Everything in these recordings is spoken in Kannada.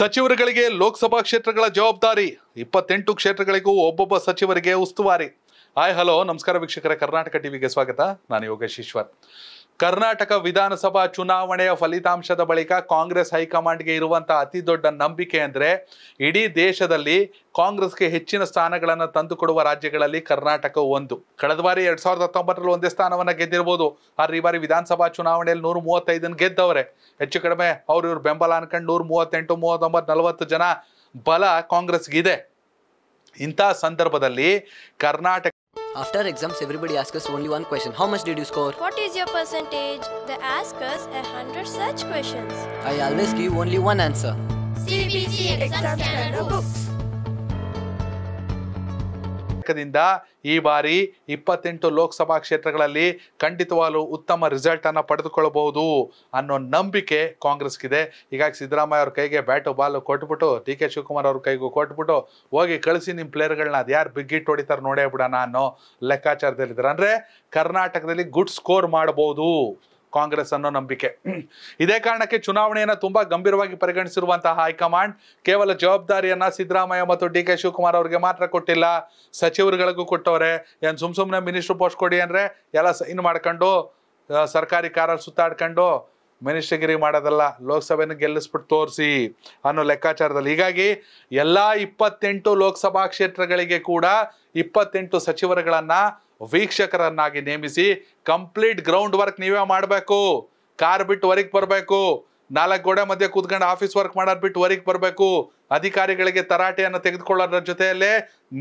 ಸಚಿವರುಗಳಿಗೆ ಲೋಕಸಭಾ ಕ್ಷೇತ್ರಗಳ ಜವಾಬ್ದಾರಿ ಇಪ್ಪತ್ತೆಂಟು ಕ್ಷೇತ್ರಗಳಿಗೂ ಒಬ್ಬೊಬ್ಬ ಸಚಿವರಿಗೆ ಉಸ್ತುವಾರಿ ಹಾಯ್ ಹಲೋ ನಮಸ್ಕಾರ ವೀಕ್ಷಕರೇ ಕರ್ನಾಟಕ ಟಿವಿಗೆ ಸ್ವಾಗತ ನಾನು ಯೋಗೇಶ್ ಈಶ್ವರ್ ಕರ್ನಾಟಕ ವಿಧಾನಸಭಾ ಚುನಾವಣೆಯ ಫಲಿತಾಂಶದ ಬಳಿಕ ಕಾಂಗ್ರೆಸ್ ಹೈಕಮಾಂಡ್ಗೆ ಇರುವಂತಹ ಅತಿ ದೊಡ್ಡ ನಂಬಿಕೆ ಅಂದರೆ ಇಡೀ ದೇಶದಲ್ಲಿ ಕಾಂಗ್ರೆಸ್ಗೆ ಹೆಚ್ಚಿನ ಸ್ಥಾನಗಳನ್ನು ತಂದುಕೊಡುವ ರಾಜ್ಯಗಳಲ್ಲಿ ಕರ್ನಾಟಕ ಒಂದು ಕಳೆದ ಬಾರಿ ಎರಡ್ ಸಾವಿರದ ಹತ್ತೊಂಬತ್ತರಲ್ಲಿ ಒಂದೇ ಸ್ಥಾನವನ್ನು ಗೆದ್ದಿರಬಹುದು ಆದ್ರೆ ಈ ಬಾರಿ ವಿಧಾನಸಭಾ ಚುನಾವಣೆಯಲ್ಲಿ ನೂರ ಮೂವತ್ತೈದನ್ನು ಗೆದ್ದವ್ರೆ ಹೆಚ್ಚು ಕಡಿಮೆ ಅವ್ರ ಇವ್ರ ಬೆಂಬಲ ಅನ್ಕೊಂಡು ನೂರ ಮೂವತ್ತೆಂಟು ಮೂವತ್ತೊಂಬತ್ತು ನಲವತ್ತು ಜನ ಬಲ ಕಾಂಗ್ರೆಸ್ಗಿದೆ ಇಂಥ ಸಂದರ್ಭದಲ್ಲಿ Karnataka After exams, everybody asks us only one question. How much did you score? What is your percentage? They ask us a hundred such questions. I always give only one answer. CBC exam standard books. ಲೆಕ್ಕದಿಂದ ಈ ಬಾರಿ ಇಪ್ಪತ್ತೆಂಟು ಲೋಕಸಭಾ ಕ್ಷೇತ್ರಗಳಲ್ಲಿ ಖಂಡಿತವಾಗಲು ಉತ್ತಮ ರಿಸಲ್ಟ್ ಅನ್ನು ಪಡೆದುಕೊಳ್ಳಬಹುದು ಅನ್ನೋ ನಂಬಿಕೆ ಕಾಂಗ್ರೆಸ್ಗಿದೆ ಹೀಗಾಗಿ ಸಿದ್ದರಾಮಯ್ಯ ಅವ್ರ ಕೈಗೆ ಬ್ಯಾಟು ಬಾಲು ಕೊಟ್ಬಿಟ್ಟು ಡಿ ಕೆ ಶಿವಕುಮಾರ್ ಅವ್ರ ಕೈಗೂ ಕೊಟ್ಬಿಟ್ಟು ಹೋಗಿ ಕಳಿಸಿ ನಿಮ್ಮ ಪ್ಲೇಯರ್ಗಳನ್ನ ಅದು ಯಾರು ಬಿಗ್ಗಿಟ್ಟು ಹೊಡಿತಾರೆ ನೋಡೇ ಬಿಡೋಣ ಅನ್ನೋ ಲೆಕ್ಕಾಚಾರದಲ್ಲಿದ್ದಾರೆ ಅಂದ್ರೆ ಕರ್ನಾಟಕದಲ್ಲಿ ಗುಡ್ ಸ್ಕೋರ್ ಮಾಡಬಹುದು ಕಾಂಗ್ರೆಸ್ ಅನ್ನೋ ನಂಬಿಕೆ ಇದೇ ಕಾರಣಕ್ಕೆ ಚುನಾವಣೆಯನ್ನು ತುಂಬಾ ಗಂಭೀರವಾಗಿ ಪರಿಗಣಿಸಿರುವಂತಹ ಹೈಕಮಾಂಡ್ ಕೇವಲ ಜವಾಬ್ದಾರಿಯನ್ನ ಸಿದ್ದರಾಮಯ್ಯ ಮತ್ತು ಡಿ ಕೆ ಶಿವಕುಮಾರ್ ಅವರಿಗೆ ಮಾತ್ರ ಕೊಟ್ಟಿಲ್ಲ ಸಚಿವರುಗಳಿಗೂ ಕೊಟ್ಟವ್ರೆ ಏನ್ ಸುಮ್ ಸುಮ್ನೆ ಮಿನಿಸ್ಟ್ರು ಪೋಸ್ಟ್ ಕೊಡಿ ಅಂದ್ರೆ ಎಲ್ಲ ಸೈನ್ ಮಾಡ್ಕೊಂಡು ಸರ್ಕಾರಿ ಕಾರಲ್ಲಿ ಸುತ್ತಾಡ್ಕೊಂಡು ಮಿನಿಸ್ಟ್ರಿಗಿರಿ ಮಾಡೋದಲ್ಲ ಲೋಕಸಭೆನ ಗೆಲ್ಲಿಸ್ಬಿಟ್ಟು ತೋರಿಸಿ ಅನ್ನೋ ಲೆಕ್ಕಾಚಾರದಲ್ಲಿ ಹೀಗಾಗಿ ಎಲ್ಲ ಇಪ್ಪತ್ತೆಂಟು ಲೋಕಸಭಾ ಕ್ಷೇತ್ರಗಳಿಗೆ ಕೂಡ ಇಪ್ಪತ್ತೆಂಟು ಸಚಿವರುಗಳನ್ನು ವೀಕ್ಷಕರನ್ನಾಗಿ ನೇಮಿಸಿ ಕಂಪ್ಲೀಟ್ ಗ್ರೌಂಡ್ ವರ್ಕ್ ನೀವೇ ಮಾಡಬೇಕು ಕಾರ್ ಬಿಟ್ಟು ಹೊರಗೆ ಬರಬೇಕು ನಾಲ್ಕು ಗೋಡೆ ಮಧ್ಯೆ ಕೂತ್ಕೊಂಡು ಆಫೀಸ್ ವರ್ಕ್ ಮಾಡೋದು ಬಿಟ್ಟು ಹೊರಗೆ ಬರಬೇಕು ಅಧಿಕಾರಿಗಳಿಗೆ ತರಾಟೆಯನ್ನು ತೆಗೆದುಕೊಳ್ಳೋದ್ರ ಜೊತೆಯಲ್ಲೇ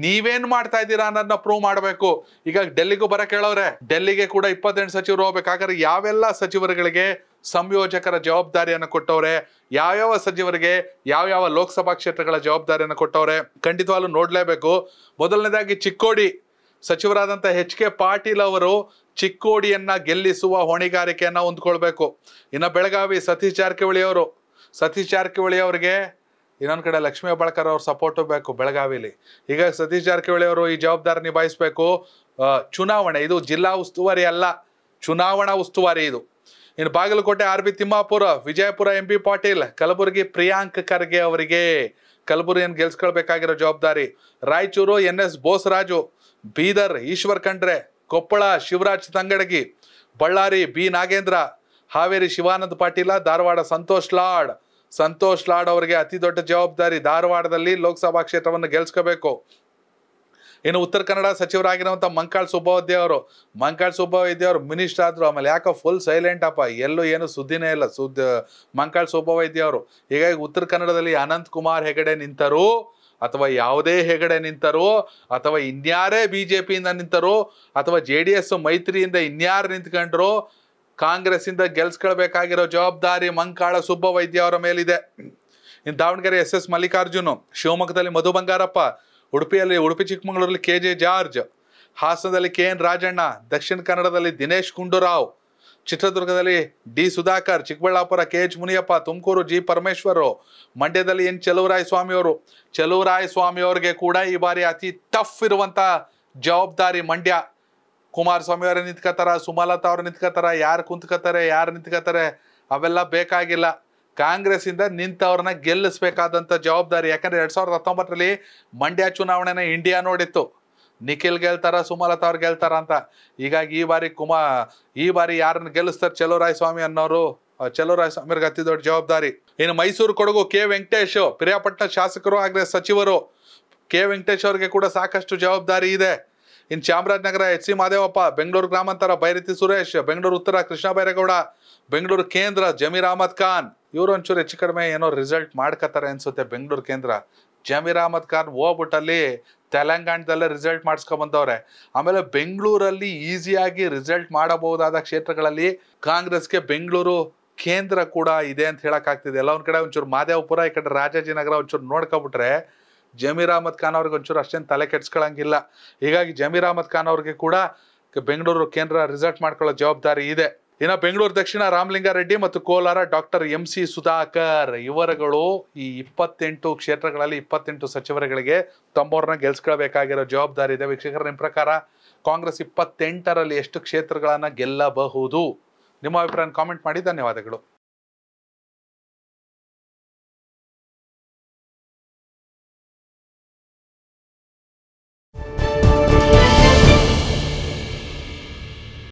ನೀವೇನು ಮಾಡ್ತಾ ಇದ್ದೀರಾ ಅನ್ನೋದನ್ನ ಪ್ರೂವ್ ಮಾಡಬೇಕು ಈಗ ಡೆಲ್ಲಿಗೂ ಬರ ಕೇಳೋರೆ ಡೆಲ್ಲಿಗೆ ಕೂಡ ಇಪ್ಪತ್ತೆಂಟು ಸಚಿವರು ಹೋಗ್ಬೇಕಾದ್ರೆ ಯಾವೆಲ್ಲ ಸಚಿವರುಗಳಿಗೆ ಸಂಯೋಜಕರ ಜವಾಬ್ದಾರಿಯನ್ನು ಕೊಟ್ಟವ್ರೆ ಯಾವ್ಯಾವ ಸಚಿವರಿಗೆ ಯಾವ್ಯಾವ ಲೋಕಸಭಾ ಕ್ಷೇತ್ರಗಳ ಜವಾಬ್ದಾರಿಯನ್ನು ಕೊಟ್ಟವ್ರೆ ಖಂಡಿತವಾಗ್ಲೂ ನೋಡಲೇಬೇಕು ಮೊದಲನೇದಾಗಿ ಚಿಕ್ಕೋಡಿ ಸಚಿವರಾದಂಥ ಹೆಚ್ ಕೆ ಪಾಟೀಲ್ ಅವರು ಚಿಕ್ಕೋಡಿಯನ್ನ ಗೆಲ್ಲಿಸುವ ಹೊಣೆಗಾರಿಕೆಯನ್ನು ಹೊಂದ್ಕೊಳ್ಬೇಕು ಇನ್ನು ಬೆಳಗಾವಿ ಸತೀಶ್ ಜಾರಕಿಹೊಳಿ ಅವರು ಸತೀಶ್ ಜಾರಕಿಹೊಳಿ ಅವರಿಗೆ ಇನ್ನೊಂದು ಕಡೆ ಲಕ್ಷ್ಮೀ ಹೆಬ್ಬಾಳ್ಕರ್ ಅವ್ರ ಸಪೋರ್ಟು ಬೇಕು ಬೆಳಗಾವಿಲಿ ಈಗ ಸತೀಶ್ ಜಾರಕಿಹೊಳಿ ಅವರು ಈ ಜವಾಬ್ದಾರಿ ನಿಭಾಯಿಸಬೇಕು ಚುನಾವಣೆ ಇದು ಜಿಲ್ಲಾ ಉಸ್ತುವಾರಿ ಅಲ್ಲ ಚುನಾವಣಾ ಉಸ್ತುವಾರಿ ಇದು ಇನ್ನು Bagalkote R B Timmapur Vijayapura M B Patil Kalaburagi Priyank Kharge ಅವರಿಗೆ ಕಲಬುರಗಿಯನ್ನು ಗೆಲ್ಸ್ಕೊಳ್ಬೇಕಾಗಿರೋ ಜವಾಬ್ದಾರಿ Raichur N S Bosaraju Bidar Eshwar Khandre Koppal Shivaraj Tangadagi Ballari B Nagendra Haveri Shivananda Patil Dharwad Santosh Lad Santosh Lad ಅವರಿಗೆ ಅತಿ ದೊಡ್ಡ ಜವಾಬ್ದಾರಿ ಧಾರವಾಡದಲ್ಲಿ ಲೋಕಸಭಾ ಕ್ಷೇತ್ರವನ್ನು ಗೆಲ್ಸ್ಕೋಬೇಕು ಇನ್ನು ಉತ್ತರ ಕನ್ನಡ ಸಚಿವರಾಗಿರುವಂಥ ಮಂಕಾಳ್ ಸುಬ್ಬವೈದ್ಯ ಅವರು ಮಂಕಾಳ್ ಸುಬ್ಬವೈದ್ಯ ಅವರು ಮಿನಿಸ್ಟರ್ ಆದರು ಆಮೇಲೆ ಯಾಕೋ ಫುಲ್ ಸೈಲೆಂಟ್ ಅಪ್ಪ ಎಲ್ಲೂ ಏನು ಸುದ್ದಿನೇ ಇಲ್ಲ ಸುದ್ದಿ ಮಂಕಾಳ್ ಸುಬ್ಬವೈದ್ಯ ಅವರು ಹೀಗಾಗಿ ಉತ್ತರ ಕನ್ನಡದಲ್ಲಿ ಅನಂತ್ ಕುಮಾರ್ ಹೆಗಡೆ ನಿಂತರು ಅಥವಾ ಯಾವುದೇ ಹೆಗಡೆ ನಿಂತರು ಅಥವಾ ಇನ್ಯಾರೇ ಬಿ ಜೆ ಪಿಯಿಂದ ನಿಂತರು ಅಥವಾ ಜೆ ಡಿ ಎಸ್ ಮೈತ್ರಿಯಿಂದ ಇನ್ಯಾರು ನಿಂತ್ಕೊಂಡ್ರು ಕಾಂಗ್ರೆಸ್ಸಿಂದ ಗೆಲ್ಸ್ಕೊಳ್ಬೇಕಾಗಿರೋ ಜವಾಬ್ದಾರಿ ಮಂಕಾಳ ಸುಬ್ಬವೈದ್ಯ ಅವರ ಮೇಲಿದೆ ಇನ್ನು ದಾವಣಗೆರೆ ಎಸ್ ಎಸ್ ಮಲ್ಲಿಕಾರ್ಜುನು ಶಿವಮೊಗ್ಗದಲ್ಲಿ ಮಧು ಬಂಗಾರಪ್ಪ ಉಡುಪಿಯಲ್ಲಿ ಉಡುಪಿ ಚಿಕ್ಕಮಗಳೂರಲ್ಲಿ ಕೆ ಜೆ ಜಾರ್ಜ್ ಹಾಸನದಲ್ಲಿ ಕೆ ಎನ್ ರಾಜಣ್ಣ ದಕ್ಷಿಣ ಕನ್ನಡದಲ್ಲಿ ದಿನೇಶ್ ಗುಂಡೂರಾವ್ ಚಿತ್ರದುರ್ಗದಲ್ಲಿ D Sudhakar Chikkaballapura K H Muniyappa Tumakuru G Parameshwar ಮಂಡ್ಯದಲ್ಲಿ ಎನ್ ಚೆಲುವರಾಯ ಸ್ವಾಮಿಯವರು ಚೆಲುವರಾಯ ಸ್ವಾಮಿಯವರಿಗೆ ಕೂಡ ಈ ಬಾರಿ ಅತಿ ಟಫ್ ಇರುವಂಥ ಜವಾಬ್ದಾರಿ ಮಂಡ್ಯ ಕುಮಾರಸ್ವಾಮಿ ಅವರೇ ನಿಂತ್ಕೋತಾರ ಸುಮಲತಾ ಅವ್ರು ನಿಂತ್ಕೋತಾರ ಯಾರು ಕುಂತ್ಕೋತಾರೆ ಯಾರು ನಿಂತ್ಕೋತಾರೆ ಅವೆಲ್ಲ ಬೇಕಾಗಿಲ್ಲ ಕಾಂಗ್ರೆಸ್ಸಿಂದ ನಿಂತವ್ರನ್ನ ಗೆಲ್ಲಿಸಬೇಕಾದಂತ ಜವಾಬ್ದಾರಿ ಯಾಕಂದ್ರೆ ಎರಡು ಸಾವಿರದ ಹತ್ತೊಂಬತ್ತರಲ್ಲಿ ಮಂಡ್ಯ ಚುನಾವಣೆನ ಇಂಡಿಯಾ ನೋಡಿತ್ತು ನಿಖಿಲ್ ಗೆಲ್ತಾರ ಸುಮಲತಾ ಅವ್ರು ಗೆಲ್ತಾರ ಅಂತ ಹೀಗಾಗಿ ಈ ಬಾರಿ ಕುಮಾ ಈ ಬಾರಿ ಯಾರನ್ನ ಗೆಲ್ಲಿಸ್ತಾರೆ ಚಲೋರಾಯ್ ಸ್ವಾಮಿ ಅನ್ನೋರು ಚಲೋರಾಯ್ ಸ್ವಾಮಿಗೆ ಅತಿ ದೊಡ್ಡ ಜವಾಬ್ದಾರಿ ಇನ್ನು ಮೈಸೂರು ಕೊಡಗು ಕೆ ವೆಂಕಟೇಶ್ ಪಿರಿಯಾಪಟ್ಟಣ ಶಾಸಕರು ಆಗ್ರೆ ಸಚಿವರು ಕೆ ವೆಂಕಟೇಶ್ ಅವ್ರಿಗೆ ಕೂಡ ಸಾಕಷ್ಟು ಜವಾಬ್ದಾರಿ ಇದೆ ಇನ್ನು ಚಾಮರಾಜನಗರ ಎಚ್ ಸಿ ಮಾದೇವಪ್ಪ ಬೆಂಗಳೂರು ಗ್ರಾಮಾಂತರ ಬೈರತಿ ಸುರೇಶ್ ಬೆಂಗಳೂರು ಉತ್ತರ ಕೃಷ್ಣ ಬೈರೇಗೌಡ ಬೆಂಗಳೂರು ಕೇಂದ್ರ ಜಮೀರ್ ಅಹಮದ್ ಖಾನ್ ಇವರು ಒಂಚೂರು ಹೆಚ್ಚು ಕಡಿಮೆ ಏನೋ ರಿಸಲ್ಟ್ ಮಾಡ್ಕೋತಾರೆ ಅನ್ಸುತ್ತೆ ಬೆಂಗಳೂರು ಕೇಂದ್ರ ಜಮೀರ್ ಅಹಮದ್ ಖಾನ್ ಹೋಗ್ಬಿಟ್ಟಲ್ಲಿ ತೆಲಂಗಾಣದಲ್ಲೇ ರಿಸಲ್ಟ್ ಮಾಡಿಸ್ಕೊಂಬಂದವ್ರೆ ಆಮೇಲೆ ಬೆಂಗಳೂರಲ್ಲಿ ಈಸಿಯಾಗಿ ರಿಸಲ್ಟ್ ಮಾಡಬಹುದಾದ ಕ್ಷೇತ್ರಗಳಲ್ಲಿ ಕಾಂಗ್ರೆಸ್ಗೆ ಬೆಂಗಳೂರು ಕೇಂದ್ರ ಕೂಡ ಇದೆ ಅಂತ ಹೇಳೋಕ್ಕಾಗ್ತಿದೆ ಎಲ್ಲ ಒಂದು ಕಡೆ ಒಂಚೂರು ಮಾದೇವಪುರ ಈ ಕಡೆ ರಾಜಾಜಿನಗರ ಒಂಚೂರು ನೋಡ್ಕೊಬಿಟ್ರೆ ಜಮೀರ್ ಅಹಮದ್ ಖಾನ್ ಅವ್ರಿಗೆ ಒಂಚೂರು ಅಷ್ಟೇನು ತಲೆ ಕೆಡ್ಸ್ಕೊಳಂಗಿಲ್ಲ ಹೀಗಾಗಿ ಜಮೀರ್ ಅಹಮದ್ ಖಾನ್ ಅವ್ರಿಗೆ ಕೂಡ ಬೆಂಗಳೂರು ಕೇಂದ್ರ ರಿಸಲ್ಟ್ ಮಾಡ್ಕೊಳ್ಳೋ ಜವಾಬ್ದಾರಿ ಇದೆ ಇನ್ನು ಬೆಂಗಳೂರು ದಕ್ಷಿಣ ರಾಮಲಿಂಗಾರೆಡ್ಡಿ ಮತ್ತು Kolar doctor M C Sudhakar ಇವರುಗಳು ಈ ಇಪ್ಪತ್ತೆಂಟು ಕ್ಷೇತ್ರಗಳಲ್ಲಿ ಇಪ್ಪತ್ತೆಂಟು ಸಚಿವರುಗಳಿಗೆ ತಮ್ಮವ್ರನ್ನ ಗೆಲ್ಸ್ಕೊಳ್ಬೇಕಾಗಿರೋ ಜವಾಬ್ದಾರಿ ಇದೆ ವೀಕ್ಷಕರ ನಿಮ್ಮ ಪ್ರಕಾರ ಕಾಂಗ್ರೆಸ್ ಇಪ್ಪತ್ತೆಂಟರಲ್ಲಿ ಎಷ್ಟು ಕ್ಷೇತ್ರಗಳನ್ನು ಗೆಲ್ಲಬಹುದು ನಿಮ್ಮ ಅಭಿಪ್ರಾಯನ ಕಾಮೆಂಟ್ ಮಾಡಿ ಧನ್ಯವಾದಗಳು